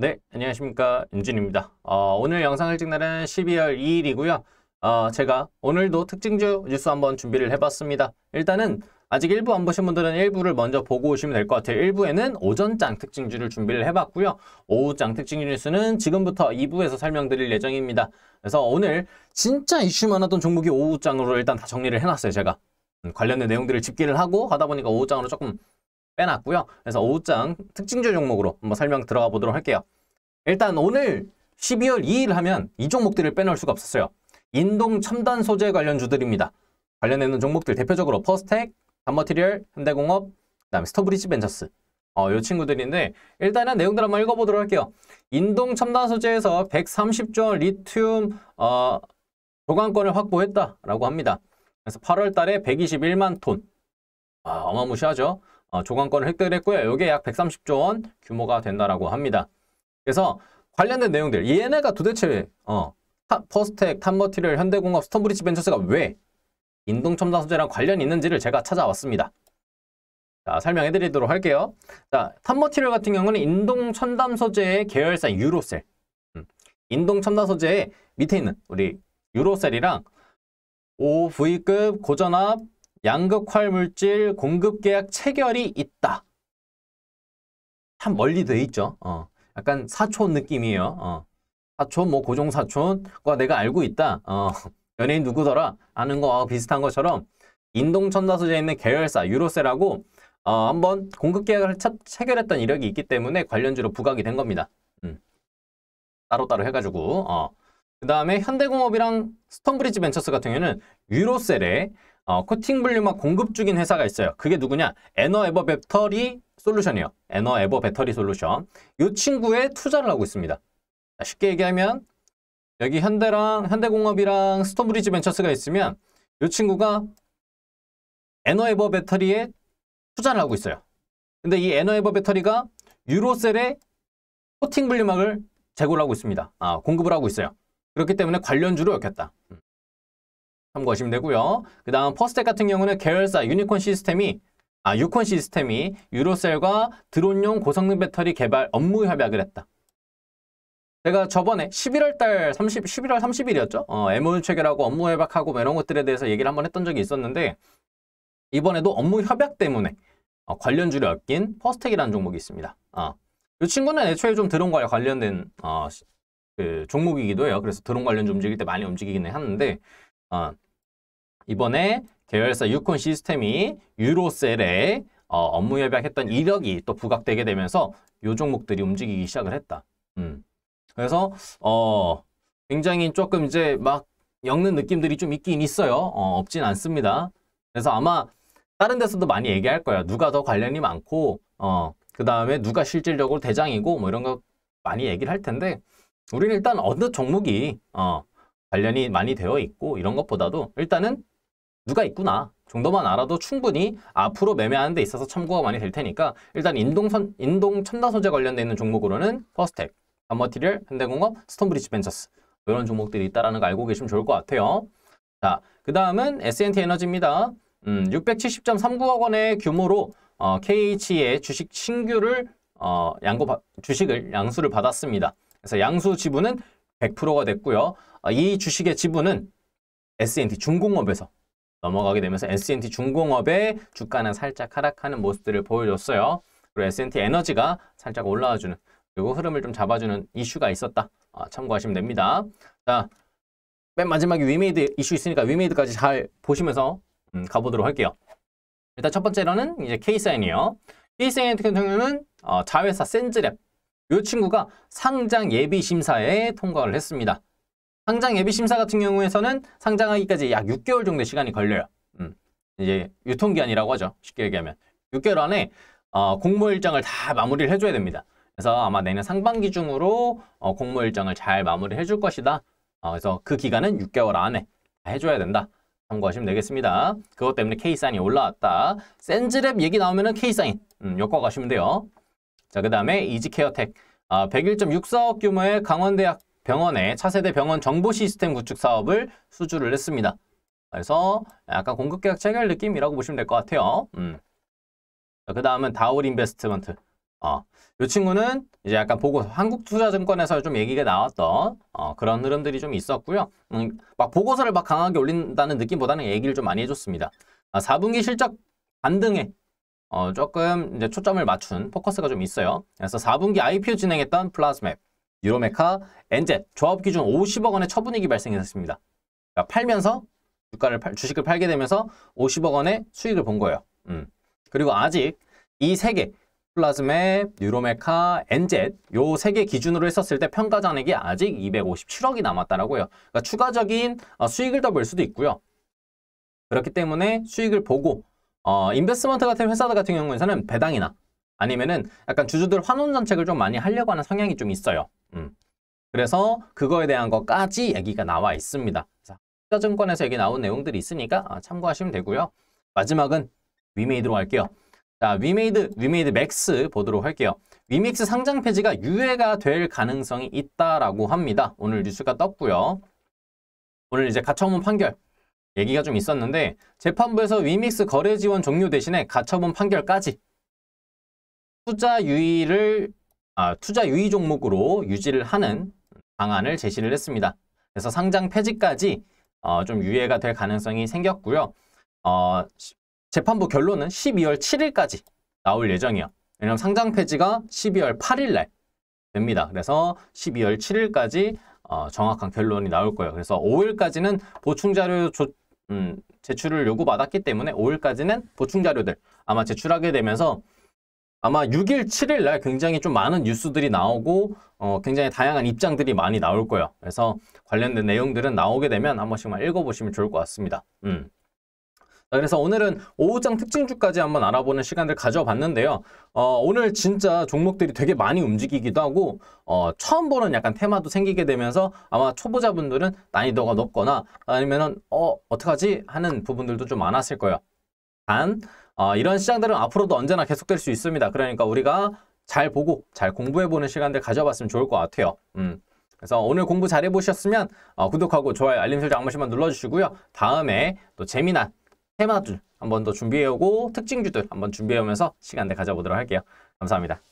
네, 안녕하십니까. 윤진입니다. 어, 오늘 영상을 찍는 날은 12월 2일이고요. 어, 제가 오늘도 특징주 뉴스 한번 준비를 해봤습니다. 일단은 아직 일부 안 보신 분들은 일부를 먼저 보고 오시면 될 것 같아요. 일부에는 오전장 특징주를 준비를 해봤고요. 오후장 특징주 뉴스는 지금부터 2부에서 설명드릴 예정입니다. 그래서 오늘 진짜 이슈 많았던 종목이 오후장으로 일단 다 정리를 해놨어요, 제가. 음, 관련된 내용들을 집계를 하고 하다 보니까 오후장으로 조금 빼놨고요. 그래서 5장 특징주 종목으로 한번 설명 들어가 보도록 할게요. 일단 오늘 12월 2일 하면 이 종목들을 빼놓을 수가 없었어요. 인동 첨단 소재 관련주들입니다. 관련있는 종목들 대표적으로 퍼스텍, 단머티리얼, 현대공업, 그다음에 스토브리지 벤처스, 어, 요 친구들인데 일단은 내용들 한번 읽어보도록 할게요. 인동 첨단 소재에서 130조 원 리튬 어, 조강권을 확보했다라고 합니다. 그래서 8월 달에 121만 톤. 아, 어마무시하죠. 어, 조관권을 획득했고요. 이게 약 130조 원 규모가 된다라고 합니다. 그래서 관련된 내용들, 얘네가 도대체 어, 퍼스텍, 탑머티를, 현대공업, 스톤브리지 벤처스가 왜 인동첨단 소재랑 관련이 있는지를 제가 찾아왔습니다. 자, 설명해 드리도록 할게요. 자, 탑머티를 같은 경우는 인동첨단 소재의 계열사 유로셀. 음, 인동첨단 소재의 밑에 있는 우리 유로셀이랑 OV급 고전압 양극활 물질 공급 계약 체결이 있다. 참 멀리 돼 있죠. 어. 약간 사촌 느낌이에요. 어. 사촌, 뭐 고종 사촌과 내가 알고 있다. 어. 연예인 누구더라? 아는 거와 비슷한 것처럼 인동천다수제에 있는 계열사 유로셀하고 어, 한번 공급 계약을 차, 체결했던 이력이 있기 때문에 관련주로 부각이 된 겁니다. 음. 따로따로 해가지고 어. 그 다음에 현대공업이랑 스톤브리지 벤처스 같은 경우에는 유로셀에 어, 코팅 분류막 공급 중인 회사가 있어요. 그게 누구냐? 에너 에버 배터리 솔루션이에요. 에너 에버 배터리 솔루션. 이 친구에 투자를 하고 있습니다. 쉽게 얘기하면 여기 현대랑 현대공업이랑 스톤브리지 벤처스가 있으면 이 친구가 에너에버 배터리에 투자를 하고 있어요. 근데 이 에너에버 배터리가 유로셀에 코팅 분리막을 제공을 하고 있습니다. 아, 공급을 하고 있어요. 그렇기 때문에 관련주로 엮였다. 음. 참고하시면 되고요. 그 다음 퍼스텍 같은 경우는 계열사 유니콘 시스템이 아, 유콘 시스템이 유로셀과 드론용 고성능 배터리 개발 업무 협약을 했다. 제가 저번에 11월 달 30, 11월 30일이었죠? 어, MOU 체결하고 업무 협약하고 뭐 이런 것들에 대해서 얘기를 한번 했던 적이 있었는데 이번에도 업무 협약 때문에 어, 관련주를 엮인 퍼스텍이라는 종목이 있습니다. 어. 이 친구는 애초에 좀 드론과 관련된 어, 그 종목이기도 해요. 그래서 드론 관련 움직일 때 많이 움직이기는 하는데 어, 이번에 계열사 유콘 시스템이 유로셀에 어, 업무 협약했던 이력이또 부각되게 되면서 요 종목들이 움직이기 시작을 했다. 음. 그래서 어, 굉장히 조금 이제 막 엮는 느낌들이 좀 있긴 있어요. 어, 없진 않습니다. 그래서 아마 다른 데서도 많이 얘기할 거예요. 누가 더 관련이 많고 어, 그 다음에 누가 실질적으로 대장이고 뭐 이런 거 많이 얘기를 할 텐데 우리는 일단 어느 종목이 어, 관련이 많이 되어 있고 이런 것보다도 일단은 누가 있구나 정도만 알아도 충분히 앞으로 매매하는 데 있어서 참고가 많이 될 테니까 일단 인동선, 인동 첨단 소재 관련돼 있는 종목으로는 퍼스텍, 암머티리얼 현대공업, 스톤브리지 벤처스 이런 종목들이 있다는 라거 알고 계시면 좋을 것 같아요. 자, 그 다음은 S&T 에너지입니다. 음, 670.39억 원의 규모로 어, KH의 주식 신규를 어, 양고 바, 주식을 양수를 받았습니다. 그래서 양수 지분은 100%가 됐고요. 어, 이 주식의 지분은 S&T 중공업에서 넘어가게 되면서 S&T 중공업의 주가는 살짝 하락하는 모습들을 보여줬어요. 그리고 S&T 에너지가 살짝 올라와주는 그리고 흐름을 좀 잡아주는 이슈가 있었다. 아, 참고하시면 됩니다. 자, 맨 마지막에 위메이드 이슈 있으니까 위메이드까지 잘 보시면서 음, 가보도록 할게요. 일단 첫 번째로는 이제 K사인이에요. K사인 같은 경우는 어, 자회사 센즈랩 이 친구가 상장 예비 심사에 통과를 했습니다. 상장 예비 심사 같은 경우에서는 상장하기까지 약 6개월 정도의 시간이 걸려요. 음, 이제 유통기한이라고 하죠. 쉽게 얘기하면 6개월 안에 어, 공모 일정을 다 마무리를 해줘야 됩니다. 그래서 아마 내년 상반기 중으로 어, 공모 일정을 잘 마무리해 줄 것이다. 어, 그래서 그 기간은 6개월 안에 해줘야 된다. 참고하시면 되겠습니다. 그것 때문에 K사인이 올라왔다. 센즈랩 얘기 나오면 은 K사인 음, 엮어 가시면 돼요. 자, 그 다음에 이지케어텍 아, 101.64억 규모의 강원대학 교 병원에 차세대 병원 정보 시스템 구축 사업을 수주를 했습니다. 그래서 약간 공급계약 체결 느낌이라고 보시면 될 것 같아요. 음. 그 다음은 다올 인베스트먼트. 어, 이 친구는 이제 약간 보고 한국투자증권에서 좀 얘기가 나왔던 어, 그런 흐름들이 좀 있었고요. 음, 막 보고서를 막 강하게 올린다는 느낌보다는 얘기를 좀 많이 해줬습니다. 아, 4분기 실적 반등에 어, 조금 이제 초점을 맞춘 포커스가 좀 있어요. 그래서 4분기 IPO 진행했던 플라스맵 유로메카, 엔젯 조합 기준 50억 원의 처분이익이 발생했습니다. 그러니까 팔면서 주가를 팔, 주식을 팔게 되면서 50억 원의 수익을 본 거예요. 음. 그리고 아직 이 세 개 플라즈맵, 유로메카, 엔젯 요세 개 기준으로 했었을 때 평가 잔액이 아직 257억이 남았다라고요. 그러니까 추가적인 어, 수익을 더 볼 수도 있고요. 그렇기 때문에 수익을 보고 어, 인베스먼트 같은 회사들 같은 경우에는 배당이나 아니면은 약간 주주들 환원 정책을 좀 많이 하려고 하는 성향이 좀 있어요. 음. 그래서 그거에 대한 것까지 얘기가 나와 있습니다. 투자증권에서 얘기 나온 내용들이 있으니까 어, 참고하시면 되고요. 마지막은 위메이드로 할게요 자, 위메이드, 위메이드 맥스 보도록 할게요. 위믹스 상장 폐지가 유예가 될 가능성이 있다라고 합니다. 오늘 뉴스가 떴고요. 오늘 이제 가처분 판결 얘기가 좀 있었는데 재판부에서 위믹스 거래 지원 종료 대신에 가처분 판결까지 투자 유의를 아, 투자 유의 종목으로 유지를 하는 방안을 제시를 했습니다. 그래서 상장 폐지까지 어, 좀 유예가 될 가능성이 생겼고요. 어, 재판부 결론은 12월 7일까지 나올 예정이에요. 왜냐하면 상장 폐지가 12월 8일 날 됩니다. 그래서 12월 7일까지 어, 정확한 결론이 나올 거예요. 그래서 5일까지는 보충자료 조, 음, 제출을 요구받았기 때문에 5일까지는 보충자료들 아마 제출하게 되면서 아마 6일, 7일 날 굉장히 좀 많은 뉴스들이 나오고 어, 굉장히 다양한 입장들이 많이 나올 거예요. 그래서 관련된 내용들은 나오게 되면 한 번씩만 읽어보시면 좋을 것 같습니다. 음. 그래서 오늘은 오후장 특징주까지 한번 알아보는 시간을 가져봤는데요. 어, 오늘 진짜 종목들이 되게 많이 움직이기도 하고 어, 처음 보는 약간 테마도 생기게 되면서 아마 초보자분들은 난이도가 높거나 아니면은 어 어떡하지 하는 부분들도 좀 많았을 거예요. 단 어, 이런 시장들은 앞으로도 언제나 계속될 수 있습니다. 그러니까 우리가 잘 보고 잘 공부해보는 시간들 가져봤으면 좋을 것 같아요. 음. 그래서 오늘 공부 잘해보셨으면 어, 구독하고 좋아요, 알림 설정 한 번씩만 눌러주시고요. 다음에 또 재미난 테마들 한 번 더 준비해오고 특징주들 한 번 준비해오면서 시간들 가져보도록 할게요. 감사합니다.